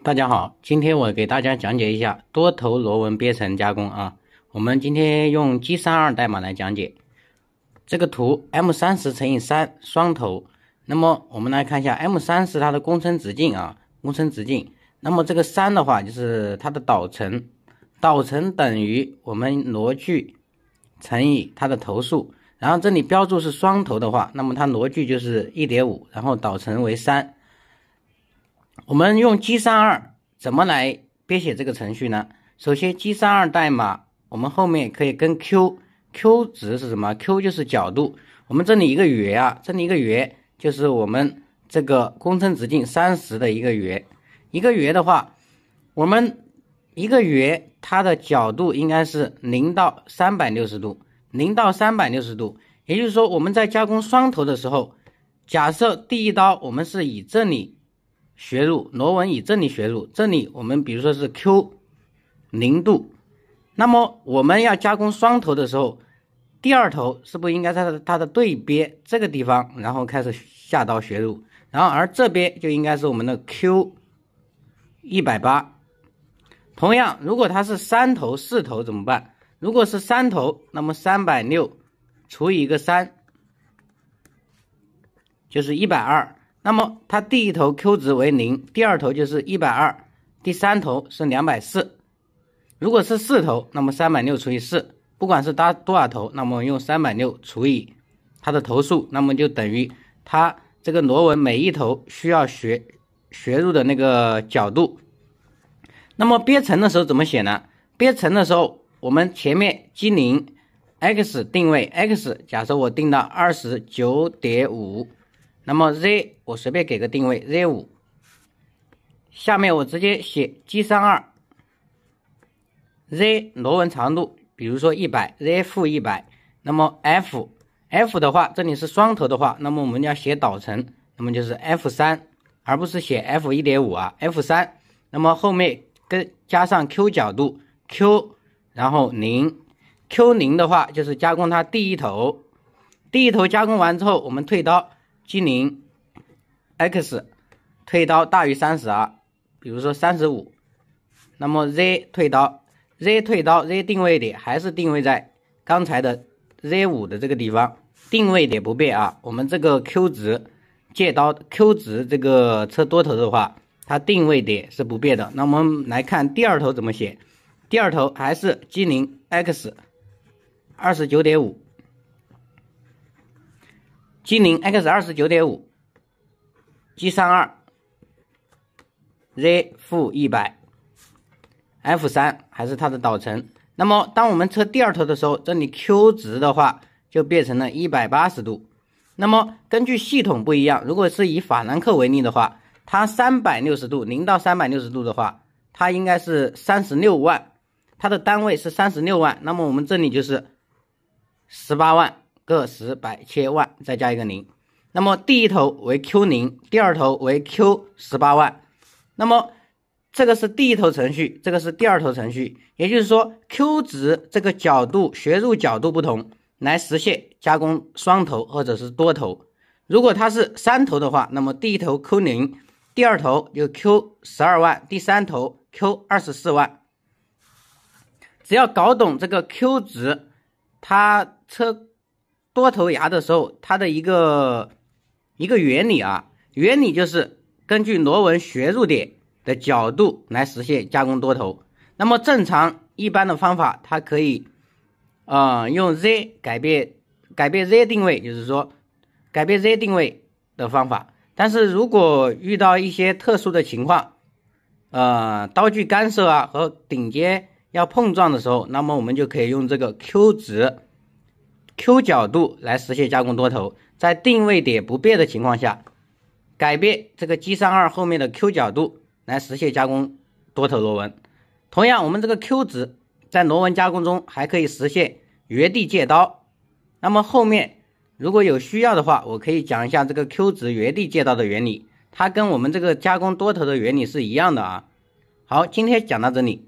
大家好，今天我给大家讲解一下多头螺纹编程加工啊。我们今天用 G32 代码来讲解这个图 M30 乘以三双头。那么我们来看一下 M30 它的工程直径啊，工程直径。那么这个三的话就是它的导程，导程等于我们螺距乘以它的头数。然后这里标注是双头的话，那么它螺距就是一点五，然后导程为三。我们用 G 三二怎么来编写这个程序呢？首先，G 三二代码我们后面可以跟 Q，Q 值是什么？Q 就是角度。我们这里一个圆啊，这里一个圆就是我们这个工程直径三十的一个圆。一个圆的话，我们一个圆它的角度应该是零到三百六十度，零到三百六十度。也就是说，我们在加工双头的时候，假设第一刀我们是以这里。学入螺纹以这里学入，这里我们比如说是 Q 零度，那么我们要加工双头的时候，第二头是不是应该在它的对边这个地方，然后开始下刀学入，然后而这边就应该是我们的 Q 一百八。同样，如果它是三头四头怎么办？如果是三头，那么三百六除以一个三就是一百二。那么它第一头 Q 值为零，第二头就是一百二，第三头是两百四。如果是四头，那么三百六除以四。不管是搭多少头，那么用三百六除以它的头数，那么就等于它这个螺纹每一头需要学学入的那个角度。那么编程的时候怎么写呢？编程的时候，我们前面基零，X 定位 X，假设我定到二十九点五。那么 Z 我随便给个定位 Z 五，下面我直接写 G 三二 Z 螺纹长度，比如说一百 Z 负一百。那么 F F 的话，这里是双头的话，那么我们要写导程，那么就是 F 三，而不是写 F 一点五啊，F 三。那么后面跟加上 Q 角度 Q，然后零 Q 零的话就是加工它第一头，第一头加工完之后我们退刀。G 零 x 退刀大于三十啊，比如说三十五，那么 Z 退刀，Z 退刀，Z 定位点还是定位在刚才的 Z 五的这个地方，定位点不变啊。我们这个 Q 值借刀，Q 值这个车多头的话，它定位点是不变的。那我们来看第二头怎么写，第二头还是 G 零 x 二十九点五。G 灵 X 二十九点五，G 三二，Z 负一百，F 三还是它的导程。那么当我们测第二头的时候，这里 Q 值的话就变成了一百八十度。那么根据系统不一样，如果是以法兰克为例的话，它三百六十度零到三百六十度的话，它应该是三十六万，它的单位是三十六万。那么我们这里就是十八万。个十百千万再加一个零，那么第一头为 Q 零，第二头为 Q 十八万，那么这个是第一头程序，这个是第二头程序，也就是说 Q 值这个角度学入角度不同，来实现加工双头或者是多头。如果它是三头的话，那么第一头 Q 零，第二头就 Q 十二万，第三头 Q 二十四万。只要搞懂这个 Q 值，它车。多头牙的时候，它的一个一个原理啊，原理就是根据螺纹穴入点的角度来实现加工多头。那么正常一般的方法，它可以啊用 Z 改变改变 Z 定位，就是说改变 Z 定位的方法。但是如果遇到一些特殊的情况，呃刀具干涉啊和顶尖要碰撞的时候，那么我们就可以用这个 Q 值。Q 角度来实现加工多头，在定位点不变的情况下，改变这个 G 三二后面的 Q 角度来实现加工多头螺纹。同样，我们这个 Q 值在螺纹加工中还可以实现原地借刀。那么后面如果有需要的话，我可以讲一下这个 Q 值原地借刀的原理，它跟我们这个加工多头的原理是一样的啊。好，今天讲到这里。